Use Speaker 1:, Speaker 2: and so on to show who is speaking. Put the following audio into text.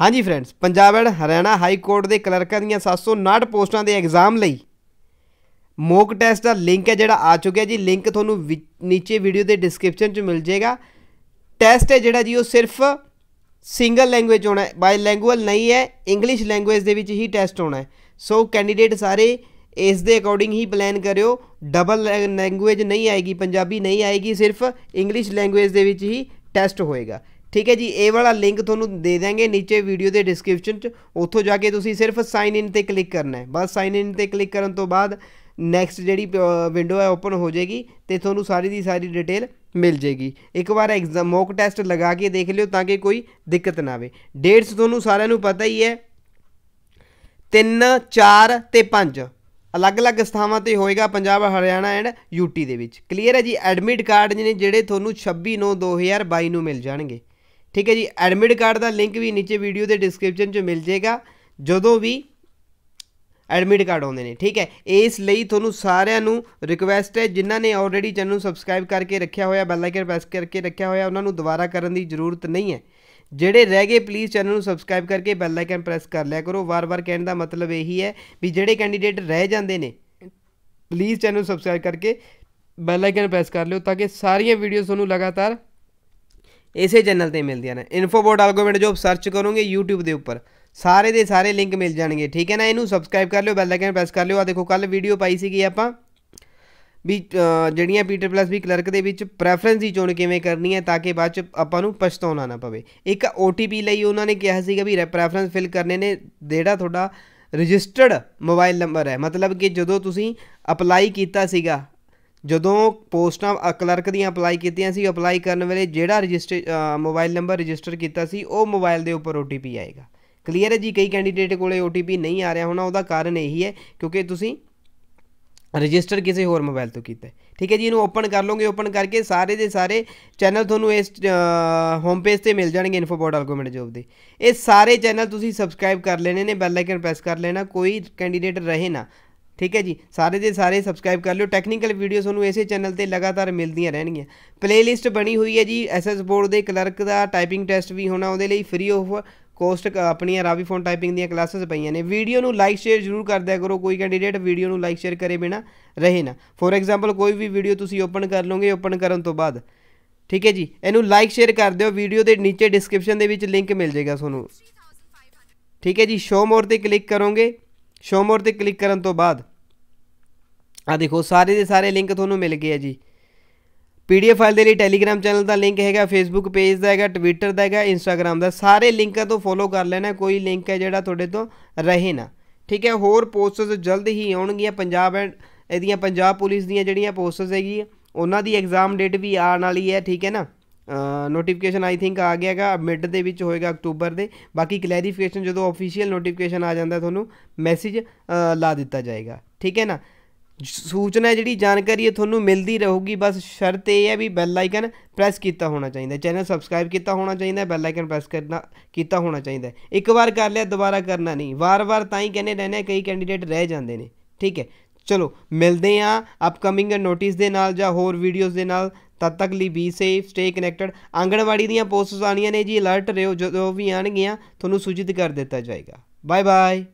Speaker 1: ਹਾਂਜੀ friends Punjab and Haryana high court ਦੇ ਕਲਰਕਾਂ ਦੀਆਂ 759 ਪੋਸਟਾਂ ਦੇ ਐਗਜ਼ਾਮ ਲਈ ਮੋਕ ਟੈਸਟ ਦਾ ਲਿੰਕ ਹੈ ਜਿਹੜਾ ਆ ਚੁੱਕਿਆ ਜੀ ਲਿੰਕ ਤੁਹਾਨੂੰ ਨੀਚੇ ਵੀਡੀਓ ਦੇ ਡਿਸਕ੍ਰਿਪਸ਼ਨ 'ਚ ਮਿਲ ਜਾਏਗਾ ਟੈਸਟ ਹੈ ਜਿਹੜਾ ਜੀ ਉਹ ਸਿਰਫ ਸਿੰਗਲ ਲੈਂਗੁਏਜ ਹੋਣਾ ਹੈ ਬਾਈ ਲੈਂਗੁਅਲ ਨਹੀਂ ਹੈ ਇੰਗਲਿਸ਼ ਲੈਂਗੁਏਜ ਦੇ ਵਿੱਚ ਹੀ ਟੈਸਟ ਹੋਣਾ ਹੈ ਸੋ ਕੈਂਡੀਡੇਟ ਸਾਰੇ ਇਸ ਦੇ ਅਕੋਰਡਿੰਗ ਹੀ ਪਲਾਨ ਕਰਿਓ ਡਬਲ ਲੈਂਗੁਏਜ ਨਹੀਂ ਆਏਗੀ ਪੰਜਾਬੀ ਨਹੀਂ ਆਏਗੀ ਸਿਰਫ ਇੰਗਲਿਸ਼ ਲੈਂਗੁਏਜ ਦੇ ਵਿੱਚ ਹੀ ਟੈਸਟ ਹੋਏਗਾ ਠੀਕ ਹੈ ਜੀ ਇਹ ਵਾਲਾ ਲਿੰਕ ਤੁਹਾਨੂੰ ਦੇ ਦਾਂਗੇ ਨੀਚੇ ਵੀਡੀਓ ਦੇ ਡਿਸਕ੍ਰਿਪਸ਼ਨ 'ਚ ਉੱਥੋਂ ਜਾ ਕੇ ਤੁਸੀਂ ਸਿਰਫ ਸਾਈਨ ਇਨ ਤੇ ਕਲਿੱਕ ਕਰਨਾ ਹੈ ਬਸ ਸਾਈਨ ਇਨ ਤੇ ਕਲਿੱਕ ਕਰਨ ਤੋਂ ਬਾਅਦ ਨੈਕਸਟ ਜਿਹੜੀ ਵਿੰਡੋ ਹੈ ਓਪਨ ਹੋ ਜਾਏਗੀ ਤੇ ਤੁਹਾਨੂੰ ਸਾਰੀ ਦੀ ਸਾਰੀ ਡਿਟੇਲ ਮਿਲ ਜੇਗੀ ਇੱਕ ਵਾਰ ਐਗਜ਼ਾਮ ਮੌਕ ਟੈਸਟ ਲਗਾ ਕੇ ਦੇਖ ਲਿਓ ਤਾਂ ਕਿ ਕੋਈ ਦਿੱਕਤ ਨਾ ਆਵੇ ਡੇਟਸ ਤੁਹਾਨੂੰ ਸਾਰਿਆਂ ਨੂੰ ਪਤਾ ਹੀ ਹੈ 3 4 ਤੇ 5 ਅਲੱਗ-ਅਲੱਗ ਸਥਾਵਾਂ ਤੇ ਹੋਏਗਾ ਪੰਜਾਬ ਹਰਿਆਣਾ ਐਂਡ ਯੂਟੀ ਦੇ ਵਿੱਚ ਕਲੀਅਰ ਹੈ ਜੀ ਐਡਮਿਟ ਕਾਰਡ ਜਿਹੜੇ ਤੁਹਾਨੂੰ 26 9 2022 ਨੂੰ ਮਿਲ ਜਾਣਗੇ ਠੀਕ ਹੈ ਜੀ ਐਡਮਿਟ ਕਾਰਡ ਦਾ ਲਿੰਕ ਵੀ ਨੀਚੇ ਵੀਡੀਓ ਦੇ ਡਿਸਕ੍ਰਿਪਸ਼ਨ 'ਚ ਮਿਲ ਜਾਏਗਾ ਜਦੋਂ ਵੀ ਐਡਮਿਟ ਕਾਰਡ ਆਉਂਦੇ ਨੇ ਠੀਕ ਹੈ ਇਸ ਲਈ ਤੁਹਾਨੂੰ ਸਾਰਿਆਂ ਨੂੰ ਰਿਕੁਐਸਟ ਹੈ ਜਿਨ੍ਹਾਂ ਨੇ ਆਲਰੇਡੀ ਚੈਨਲ ਨੂੰ ਸਬਸਕ੍ਰਾਈਬ ਕਰਕੇ ਰੱਖਿਆ ਹੋਇਆ ਬੈਲ ਆਈਕਨ ਪ੍ਰੈਸ ਕਰਕੇ ਰੱਖਿਆ ਹੋਇਆ ਉਹਨਾਂ ਨੂੰ ਦੁਬਾਰਾ ਕਰਨ ਦੀ ਜ਼ਰੂਰਤ ਨਹੀਂ ਹੈ ਜਿਹੜੇ ਰਹਿ ਗਏ ਪਲੀਜ਼ ਚੈਨਲ ਨੂੰ ਸਬਸਕ੍ਰਾਈਬ ਕਰਕੇ ਬੈਲ ਆਈਕਨ ਪ੍ਰੈਸ ਕਰ ਲਿਆ ਕਰੋ ਵਾਰ-ਵਾਰ ਕਹਿਣ ਦਾ ਮਤਲਬ ਇਹੀ ਹੈ ਵੀ ਜਿਹੜੇ ਕੈਂਡੀਡੇਟ ਰਹਿ ਜਾਂਦੇ ਨੇ ਪਲੀਜ਼ ਚੈਨਲ ਨੂੰ ਸਬਸਕ੍ਰਾਈਬ ਕਰਕੇ ਬੈਲ ਆਈਕਨ ਪ੍ਰੈਸ ਕਰ ਲਿਓ ਤਾਂ ਕਿ ਸਾਰੀਆਂ ਵੀਡੀਓਜ਼ ਤੁਹਾਨੂੰ ਲਗਾਤਾਰ ਇਸੇ ਚੈਨਲ ਤੇ ਮਿਲਦੀਆਂ ਨੇ ਇਨਫੋਬੋਟ ਐਲਗੋਮੈਂਟ ਜੋ ਸਰਚ ਕਰੋਗੇ YouTube ਦੇ ਉੱਪਰ ਸਾਰੇ ਦੇ ਸਾਰੇ ਲਿੰਕ ਮਿਲ ਜਾਣਗੇ ਠੀਕ ਹੈ ਨਾ ਇਹਨੂੰ ਸਬਸਕ੍ਰਾਈਬ ਕਰ ਲਿਓ ਬੈਲ ਆਈਕਨ ਪ੍ਰੈਸ ਕਰ ਲਿਓ ਆ ਦੇਖੋ ਕੱਲ ਵੀਡੀਓ ਪਾਈ ਸੀਗੀ ਆਪਾਂ ਵੀ ਜਿਹੜੀਆਂ ਪੀਟਰ ਪਲੱਸ ਵੀ ਕਲਰਕ ਦੇ ਵਿੱਚ ਪ੍ਰੈਫਰੈਂਸ ਦੀ ਚੋਣ ਕਿਵੇਂ ਕਰਨੀ ਹੈ ਤਾਂ ਕਿ ਬਾਅਦ ਚ ਆਪਾਂ ਨੂੰ ਪਛਤਾਉਣਾ ਨਾ ਪਵੇ ਇੱਕ OTP ਲਈ ਉਹਨਾਂ ਨੇ ਕਿਹਾ ਸੀਗਾ ਵੀ ਪ੍ਰੈਫਰੈਂਸ ਫਿਲ ਕਰਨੇ ਨੇ ਜਿਹੜਾ ਤੁਹਾਡਾ ਰਜਿਸਟਰਡ ਮੋਬਾਈਲ ਨੰਬਰ ਹੈ ਮਤਲਬ ਕਿ ਜਦੋਂ ਤੁਸੀਂ ਅਪਲਾਈ ਕੀਤਾ ਸੀਗਾ ਜਦੋਂ ਪੋਸਟਾਂ ਕਲਰਕ ਦੀਆਂ ਅਪਲਾਈ ਕੀਤੀਆਂ ਸੀ ਅਪਲਾਈ ਕਰਨ ਵੇਲੇ ਜਿਹੜਾ ਰਜਿਸਟਰ ਮੋਬਾਈਲ ਨੰਬਰ ਰਜਿਸਟਰ ਕੀਤਾ ਸੀ ਉਹ ਮੋਬਾਈਲ ਦੇ ਉੱਪਰ OTP ਆਏਗਾ ਕਲੀਅਰ ਹੈ ਜੀ ਕਈ ਕੈਂਡੀਡੇਟ ਕੋਲੇ OTP ਨਹੀਂ ਆ ਰਿਹਾ ਹੋਣਾ ਉਹਦਾ ਕਾਰਨ ਇਹੀ ਹੈ ਕਿਉਂਕਿ ਤੁਸੀਂ ਰਜਿਸਟਰ ਕਿਸੇ ਹੋਰ ਮੋਬਾਈਲ ਤੋਂ ਕੀਤਾ ਠੀਕ ਹੈ ਜੀ ਇਹਨੂੰ ਓਪਨ ਕਰ ਲਓਗੇ ਓਪਨ ਕਰਕੇ ਸਾਰੇ ਦੇ ਸਾਰੇ ਚੈਨਲ ਤੁਹਾਨੂੰ ਇਸ ਹੋਮ ਪੇਜ ਤੇ ਮਿਲ ਜਾਣਗੇ ਪੋਰਟਲ ਆਲਗੋਮੈਂਟ ਜੋਬ ਦੇ ਇਹ ਸਾਰੇ ਚੈਨਲ ਤੁਸੀਂ ਸਬਸਕ੍ਰਾਈਬ ਕਰ ਲੈਣੇ ਨੇ ਬੈਲ ਆਈਕਨ ਪ੍ਰੈਸ ਕਰ ਲੈਣਾ ਕੋਈ ਕੈਂਡੀਡੇਟ ਰਹੇ ਨਾ ਠੀਕ ਹੈ ਜੀ ਸਾਰੇ ਦੇ ਸਾਰੇ ਸਬਸਕ੍ਰਾਈਬ ਕਰ ਲਿਓ ਟੈਕਨੀਕਲ ਵੀਡੀਓ ਤੁਹਾਨੂੰ ਇਸੇ ਚੈਨਲ ਤੇ ਲਗਾਤਾਰ ਮਿਲਦੀਆਂ ਰਹਿਣਗੀਆਂ ਪਲੇਲਿਸਟ ਬਣੀ ਹੋਈ ਹੈ ਜੀ ਐਸਐਸ ਬੋਰਡ ਦੇ ਕਲਰਕ ਦਾ ਟਾਈਪਿੰਗ ਟੈਸਟ ਵੀ ਹੋਣਾ ਉਹਦੇ ਲਈ ਫ੍ਰੀ ਆਫ ਕੋਸਟ ਆਪਣੀਆਂ ਰਾਵੀ ਫੋਨ ਟਾਈਪਿੰਗ ਦੀਆਂ ਕਲਾਸਸ ਪਈਆਂ ਨੇ ਵੀਡੀਓ ਨੂੰ ਲਾਈਕ ਸ਼ੇਅਰ ਜ਼ਰੂਰ ਕਰਦਿਆ ਕਰੋ ਕੋਈ ਕੈਂਡੀਡੇਟ ਵੀਡੀਓ ਨੂੰ ਲਾਈਕ ਸ਼ੇਅਰ ਕਰੇ ਬਿਨਾ ਰਹੇ ਨਾ ਫੋਰ ਐਗਜ਼ਾਮਪਲ ਕੋਈ ਵੀ ਵੀਡੀਓ ਤੁਸੀਂ ਓਪਨ ਕਰ ਲਓਗੇ ਓਪਨ ਕਰਨ ਤੋਂ ਬਾਅਦ ਠੀਕ ਹੈ ਜੀ ਇਹਨੂੰ ਲਾਈਕ ਸ਼ੇਅਰ ਕਰ ਦਿਓ ਵੀਡੀਓ ਦੇ ਨੀਚੇ ਡਿਸਕ੍ਰਿਪਸ਼ਨ ਦੇ ਵਿੱਚ ਲਿੰਕ ਮਿਲ ਜਾਏਗਾ ਤੁਹਾਨੂੰ ਠੀਕ ਹੈ ਜੀ ਸ਼ੋ ਮੋਰ ਤੇ ਕਲਿੱਕ ਕਰੋਗੇ ਸ਼ੋ ਮੋਰ ਤੇ ਕਲਿੱਕ ਕਰਨ ਤੋਂ ਬਾਅਦ ਆ ਦੇਖੋ ਸਾਰੇ ਦੇ ਸਾਰੇ ਲਿੰਕ ਤੁਹਾਨੂੰ ਮਿਲ ਗਏ ਆ ਜੀ ਪੀਡੀਐਫ ਫਾਈਲ ਦੇ ਲਈ ਟੈਲੀਗ੍ਰam ਚੈਨਲ ਦਾ ਲਿੰਕ ਹੈਗਾ ਫੇਸਬੁੱਕ ਪੇਜ ਦਾ ਹੈਗਾ ਟਵਿੱਟਰ ਦਾ ਹੈਗਾ ਇੰਸਟਾਗ੍ਰam ਦਾ ਸਾਰੇ ਲਿੰਕਾਂ ਤੋਂ ਫੋਲੋ ਕਰ ਲੈਣਾ ਕੋਈ ਲਿੰਕ ਹੈ ਜਿਹੜਾ ਤੁਹਾਡੇ ਤੋਂ ਰਹੇ ਨਾ ਠੀਕ ਹੈ ਹੋਰ ਪੋਸਟਸ ਜਲਦ ਹੀ ਆਉਣਗੀਆਂ ਪੰਜਾਬ ਐਂਡ ਇਹਦੀਆਂ ਪੰਜਾਬ ਪੁਲਿਸ ਦੀਆਂ ਜਿਹੜੀਆਂ ਪੋਸਟਸ ਹੈਗੀ ਉਹਨਾਂ ਦੀ ਐਗਜ਼ਾਮ ਡੇਟ ਵੀ ਆਉਣ ਵਾਲੀ ਹੈ ਠੀਕ ਹੈ ਨਾ ਨੋਟੀਫਿਕੇਸ਼ਨ ਆਈ ਥਿੰਕ ਆ ਗਿਆਗਾ ਮਿਡ ਦੇ ਵਿੱਚ ਹੋਏਗਾ ਅਕਤੂਬਰ ਦੇ ਬਾਕੀ ਕਲੈਰੀਫਿਕੇਸ਼ਨ ਜਦੋਂ ਅਫੀਸ਼ੀਅਲ ਨੋਟੀਫਿਕੇਸ਼ਨ ਆ ਜਾਂਦਾ ਤੁਹਾਨੂੰ ਮੈਸੇਜ ਲਾ ਦਿੱਤਾ ਜਾਏਗਾ ਠੀਕ ਹੈ ਨਾ ਸੂਚਨਾ ਜਿਹੜੀ ਜਾਣਕਾਰੀ ਇਹ ਤੁਹਾਨੂੰ ਮਿਲਦੀ ਰਹੂਗੀ ਬਸ ਸ਼ਰਤ ਇਹ ਹੈ ਵੀ ਬੈਲ ਆਈਕਨ ਪ੍ਰੈਸ ਕੀਤਾ ਹੋਣਾ ਚਾਹੀਦਾ ਚੈਨਲ ਸਬਸਕ੍ਰਾਈਬ ਕੀਤਾ ਹੋਣਾ ਚਾਹੀਦਾ ਬੈਲ ਆਈਕਨ ਪ੍ਰੈਸ ਕਰਨਾ ਕੀਤਾ ਹੋਣਾ ਚਾਹੀਦਾ ਇੱਕ ਵਾਰ ਕਰ ਲਿਆ ਦੁਬਾਰਾ ਕਰਨਾ ਨਹੀਂ ਵਾਰ-ਵਾਰ ਤਾਂ ਹੀ ਕਹਿੰਦੇ ਰਹਿਣਾ ਕਈ ਕੈਂਡੀਡੇਟ ਰਹਿ ਜਾਂਦੇ ਨੇ ਠੀਕ ਹੈ ਚਲੋ ਮਿਲਦੇ ਆ ਅਪਕਮਿੰਗ ਨੋਟਿਸ ਦੇ ਨਾਲ ਜਾਂ ਹੋਰ ਵੀਡੀਓਜ਼ ਦੇ ਨਾਲ ਤਦ ਤੱਕ ਲਈ be safe stay connected anganwadi ਦੀਆਂ ਪੋਸਟਸ ਆਣੀਆਂ ਨੇ ਜੀ ਅਲਰਟ ਰਹੋ ਜਦੋਂ ਵੀ ਆਣਗੀਆਂ ਤੁਹਾਨੂੰ ਸੂਚਿਤ ਕਰ ਦਿੱਤਾ ਜਾਏਗਾ ਬਾਏ ਬਾਏ